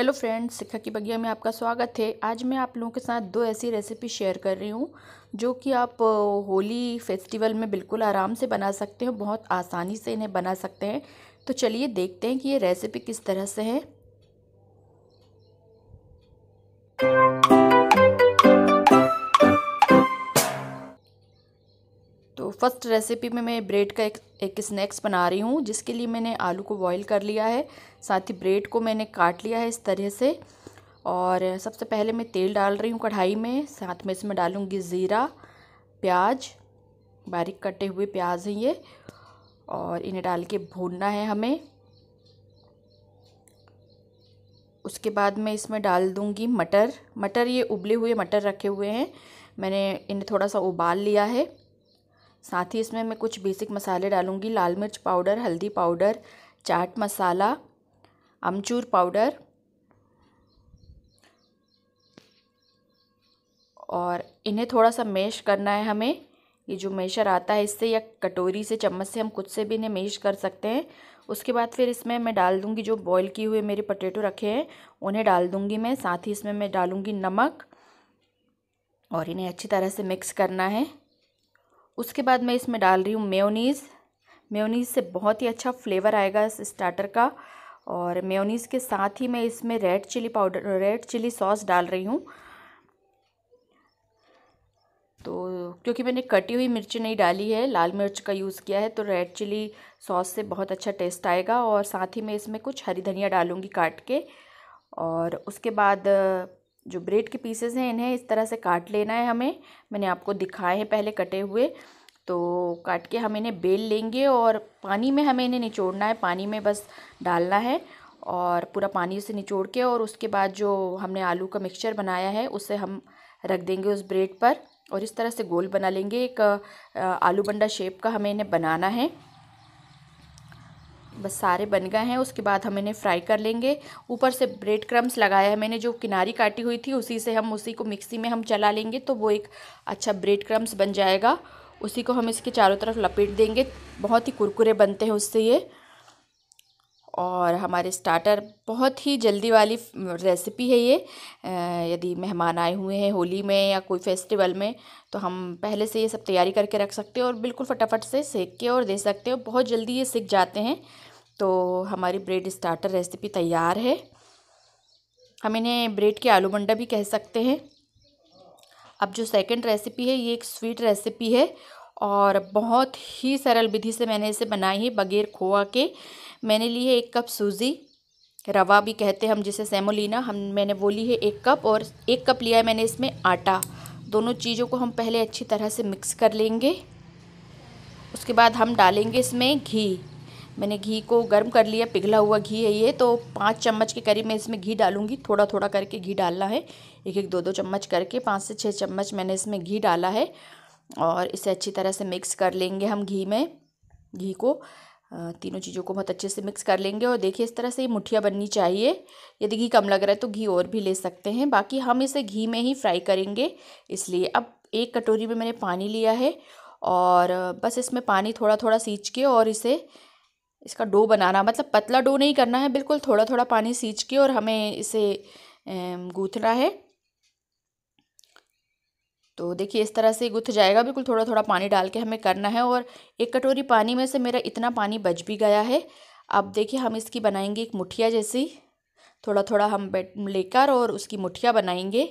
hello friends सिक्खा की बगिया में आपका स्वागत है आज मैं आप लोगों के साथ दो ऐसी रेसिपी शेयर कर रही हूँ जो कि आप होली फेस्टिवल में बिल्कुल आराम से बना सकते हो बहुत आसानी से इन्हें बना सकते हैं तो चलिए देखते हैं कि ये रेसिपी किस तरह से है फर्स्ट रेसिपी में मैं ब्रेड का एक एक स्नैक्स बना रही हूँ जिसके लिए मैंने आलू को बॉईल कर लिया है साथ ही ब्रेड को मैंने काट लिया है इस तरह से और सबसे पहले मैं तेल डाल रही हूँ कढ़ाई में साथ में इसमें डालूँगी ज़ीरा प्याज बारीक कटे हुए प्याज हैं ये और इन्हें डाल के भूनना है हमें उसके बाद मैं इसमें डाल दूँगी मटर मटर ये उबले हुए मटर रखे हुए हैं मैंने इन्हें थोड़ा सा उबाल लिया है साथ ही इसमें मैं कुछ बेसिक मसाले डालूँगी लाल मिर्च पाउडर हल्दी पाउडर चाट मसाला अमचूर पाउडर और इन्हें थोड़ा सा मेश करना है हमें ये जो मेशर आता है इससे या कटोरी से चम्मच से हम खुद से भी इन्हें मेश कर सकते हैं उसके बाद फिर इसमें मैं डाल दूँगी जो बॉईल किए हुए मेरे पटेटो रखे हैं उन्हें डाल दूँगी मैं साथ ही इसमें मैं डालूँगी नमक और इन्हें अच्छी तरह से मिक्स करना है उसके बाद मैं इसमें डाल रही हूँ मेयोनीज़ मेयोनीज़ से बहुत ही अच्छा फ्लेवर आएगा इस स्टार्टर का और मेयोनीज़ के साथ ही मैं इसमें red chilli powder red chilli sauce डाल रही हूँ तो क्योंकि मैंने कटी हुई मिर्च नहीं डाली है लाल मिर्च का यूज़ किया है तो रेड चिली सॉस से बहुत अच्छा टेस्ट आएगा और साथ ही मैं इसमें कुछ हरी धनिया डालूँगी काट के और उसके बाद जो ब्रेड के पीसेस हैं इन्हें इस तरह से काट लेना है हमें मैंने आपको दिखाए हैं पहले कटे हुए तो काट के हम इन्हें बेल लेंगे और पानी में हमें इन्हें निचोड़ना है पानी में बस डालना है और पूरा पानी से निचोड़ के और उसके बाद जो हमने आलू का मिक्सचर बनाया है उसे हम रख देंगे उस ब्रेड पर और इस तरह से गोल बना लेंगे एक आलू बंडा शेप का हमें इन्हें बनाना है बस सारे बन गए हैं उसके बाद हम इन्हें फ्राई कर लेंगे ऊपर से ब्रेड क्रम्स लगाया है मैंने जो किनारी काटी हुई थी उसी से हम उसी को मिक्सी में हम चला लेंगे तो वो एक अच्छा ब्रेड क्रम्स बन जाएगा उसी को हम इसके चारों तरफ लपेट देंगे बहुत ही कुरकुरे बनते हैं उससे ये और हमारे स्टार्टर बहुत ही जल्दी वाली रेसिपी है ये यदि मेहमान आए हुए हैं होली में या कोई फेस्टिवल में तो हम पहले से ये सब तैयारी करके रख सकते हो और बिल्कुल फटाफट से सेक के और दे सकते हो बहुत जल्दी ये सीख जाते हैं तो हमारी ब्रेड स्टार्टर रेसिपी तैयार है हम इन्हें ब्रेड के आलू मंडा भी कह सकते हैं अब जो सेकंड रेसिपी है ये एक स्वीट रेसिपी है और बहुत ही सरल विधि से मैंने इसे बनाई है बगैर खोआ के मैंने ली है एक कप सूजी रवा भी कहते हैं हम जिसे सेमोलिना हम मैंने वो ली है एक कप और एक कप लिया है मैंने इसमें आटा दोनों चीज़ों को हम पहले अच्छी तरह से मिक्स कर लेंगे उसके बाद हम डालेंगे इसमें घी मैंने घी को गर्म कर लिया पिघला हुआ घी है ये तो पाँच चम्मच के करीब मैं इसमें घी डालूंगी थोड़ा थोड़ा करके घी डालना है एक एक दो दो चम्मच करके पाँच से छः चम्मच मैंने इसमें घी डाला है और इसे अच्छी तरह से मिक्स कर लेंगे हम घी में घी को तीनों चीज़ों को बहुत अच्छे से मिक्स कर लेंगे और देखिए इस तरह से ये मुठिया बननी चाहिए यदि घी कम लग रहा है तो घी और भी ले सकते हैं बाकी हम इसे घी में ही फ्राई करेंगे इसलिए अब एक कटोरी में मैंने पानी लिया है और बस इसमें पानी थोड़ा थोड़ा सींच के और इसे इसका डो बनाना मतलब पतला डो नहीं करना है बिल्कुल थोड़ा थोड़ा पानी सींच के और हमें इसे गूँथना है तो देखिए इस तरह से गुथ जाएगा बिल्कुल थोड़ा थोड़ा पानी डाल के हमें करना है और एक कटोरी पानी में से मेरा इतना पानी बच भी गया है अब देखिए हम इसकी बनाएंगे एक मुठिया जैसी थोड़ा थोड़ा हम लेकर और उसकी मुठिया बनाएंगे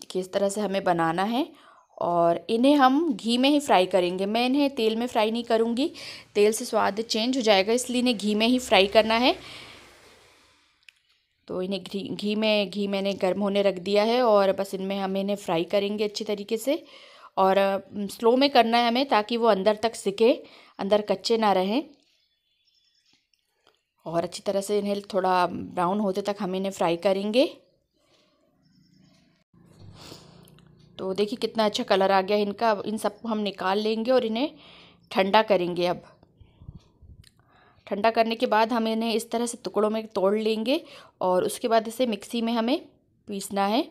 देखिए इस तरह से हमें बनाना है और इन्हें हम घी में ही फ्राई करेंगे मैं इन्हें तेल में फ्राई नहीं करूँगी तेल से स्वाद चेंज हो जाएगा इसलिए इन्हें घी में ही फ्राई करना है तो इन्हें घी घी में घी मैंने गर्म होने रख दिया है और बस इनमें हम इन्हें फ्राई करेंगे अच्छे तरीके से और स्लो में करना है हमें ताकि वो अंदर तक सिके अंदर कच्चे ना रहें और अच्छी तरह से इन्हें थोड़ा ब्राउन होते तक हम इन्हें फ्राई करेंगे तो देखिए कितना अच्छा कलर आ गया इनका इन सबको हम निकाल लेंगे और इन्हें ठंडा करेंगे अब ठंडा करने के बाद हम इन्हें इस तरह से टुकड़ों में तोड़ लेंगे और उसके बाद इसे मिक्सी में हमें पीसना है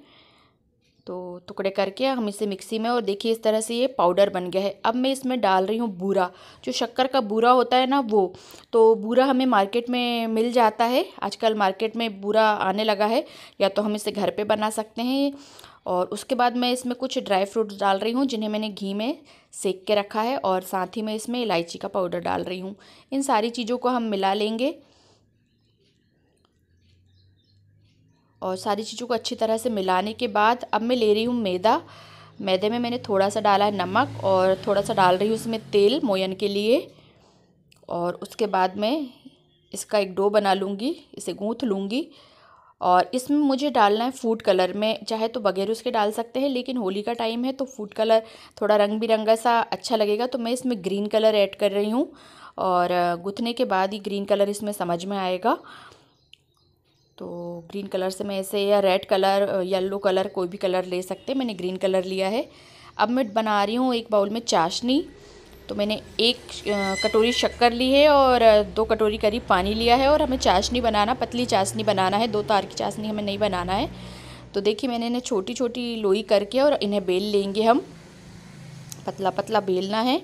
तो टुकड़े करके हम इसे मिक्सी में और देखिए इस तरह से ये पाउडर बन गया है अब मैं इसमें डाल रही हूँ बूरा जो शक्कर का बूरा होता है ना वो तो बूरा हमें मार्केट में मिल जाता है आजकल मार्केट में बूरा आने लगा है या तो हम इसे घर पे बना सकते हैं और उसके बाद मैं इसमें कुछ ड्राई फ्रूट्स डाल रही हूँ जिन्हें मैंने घी में सेक के रखा है और साथ ही मैं इसमें इलायची का पाउडर डाल रही हूँ इन सारी चीज़ों को हम मिला लेंगे और सारी चीज़ों को अच्छी तरह से मिलाने के बाद अब मैं ले रही हूँ मैदा मैदे में मैंने थोड़ा सा डाला है नमक और थोड़ा सा डाल रही हूँ उसमें तेल मोयन के लिए और उसके बाद मैं इसका एक डो बना लूँगी इसे गूँथ लूँगी और इसमें मुझे डालना है फूड कलर में चाहे तो बगैर उसके डाल सकते हैं लेकिन होली का टाइम है तो फूड कलर थोड़ा रंग बिरंगा सा अच्छा लगेगा तो मैं इसमें ग्रीन कलर ऐड कर रही हूँ और गुथने के बाद ही ग्रीन कलर इसमें समझ में आएगा तो ग्रीन कलर से मैं ऐसे या रेड कलर येलो कलर कोई भी कलर ले सकते मैंने ग्रीन कलर लिया है अब मैं बना रही हूँ एक बाउल में चाशनी तो मैंने एक कटोरी शक्कर ली है और दो कटोरी करीब पानी लिया है और हमें चाशनी बनाना पतली चाशनी बनाना है दो तार की चाशनी हमें नहीं बनाना है तो देखिए मैंने इन्हें छोटी छोटी लोई करके और इन्हें बेल लेंगे हम पतला पतला बेलना है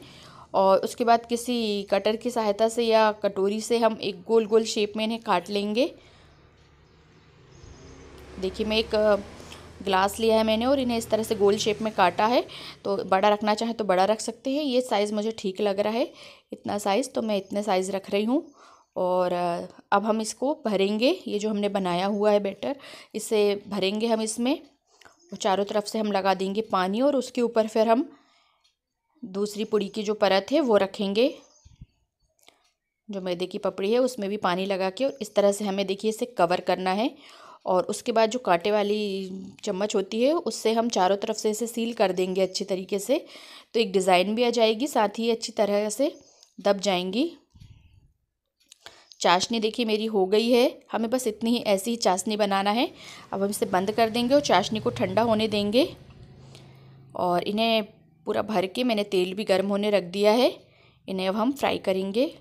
और उसके बाद किसी कटर की सहायता से या कटोरी से हम एक गोल गोल शेप में इन्हें काट लेंगे देखिए मैं एक ग्लास लिया है मैंने और इन्हें इस तरह से गोल शेप में काटा है तो बड़ा रखना चाहे तो बड़ा रख सकते हैं ये साइज़ मुझे ठीक लग रहा है इतना साइज़ तो मैं इतने साइज़ रख रही हूँ और अब हम इसको भरेंगे ये जो हमने बनाया हुआ है बैटर इसे भरेंगे हम इसमें और चारों तरफ से हम लगा देंगे पानी और उसके ऊपर फिर हम दूसरी पुड़ी की जो परत है वो रखेंगे जो मैदे की पपड़ी है उसमें भी पानी लगा के और इस तरह से हमें देखिए इसे कवर करना है और उसके बाद जो कांटे वाली चम्मच होती है उससे हम चारों तरफ से इसे सील कर देंगे अच्छी तरीके से तो एक डिज़ाइन भी आ जाएगी साथ ही अच्छी तरह से दब जाएंगी चाशनी देखिए मेरी हो गई है हमें बस इतनी ही ऐसी ही चाशनी बनाना है अब हम इसे बंद कर देंगे और चाशनी को ठंडा होने देंगे और इन्हें पूरा भर के मैंने तेल भी गर्म होने रख दिया है इन्हें अब हम फ्राई करेंगे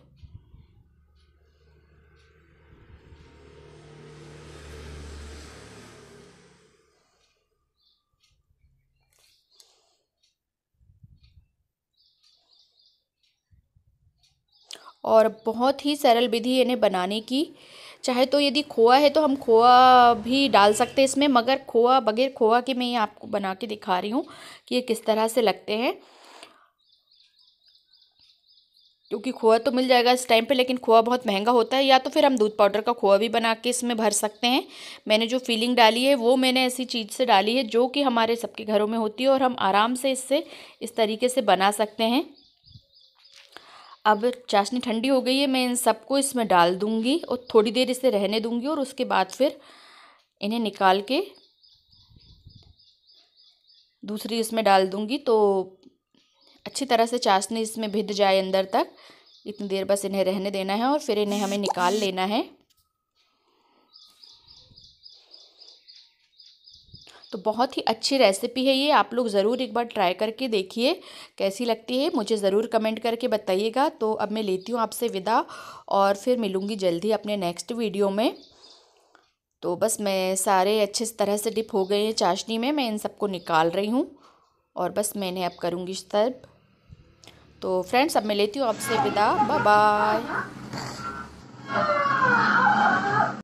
और बहुत ही सरल विधि इन्हें बनाने की चाहे तो यदि खोआ है तो हम खोआ भी डाल सकते हैं इसमें मगर खोआ बगैर खोआ के मैं ये आपको बना के दिखा रही हूँ कि ये किस तरह से लगते हैं क्योंकि खोआ तो मिल जाएगा इस टाइम पे लेकिन खोआ बहुत महंगा होता है या तो फिर हम दूध पाउडर का खोआ भी बना के इसमें भर सकते हैं मैंने जो फीलिंग डाली है वो मैंने ऐसी चीज़ से डाली है जो कि हमारे सबके घरों में होती है और हम आराम से इससे इस तरीके से बना सकते हैं अब चाशनी ठंडी हो गई है मैं इन सबको इसमें डाल दूँगी और थोड़ी देर इसे रहने दूँगी और उसके बाद फिर इन्हें निकाल के दूसरी इसमें डाल दूँगी तो अच्छी तरह से चाशनी इसमें भिद जाए अंदर तक इतनी देर बस इन्हें रहने देना है और फिर इन्हें हमें निकाल लेना है तो बहुत ही अच्छी रेसिपी है ये आप लोग ज़रूर एक बार ट्राई करके देखिए कैसी लगती है मुझे ज़रूर कमेंट करके बताइएगा तो अब मैं लेती हूँ आपसे विदा और फिर मिलूँगी जल्दी अपने नेक्स्ट वीडियो में तो बस मैं सारे अच्छे तरह से डिप हो गए हैं चाशनी में मैं इन सबको निकाल रही हूँ और बस मैं इन्हें अब करूँगी सर्व तो फ्रेंड्स अब मैं लेती हूँ आपसे विदा बाय बाय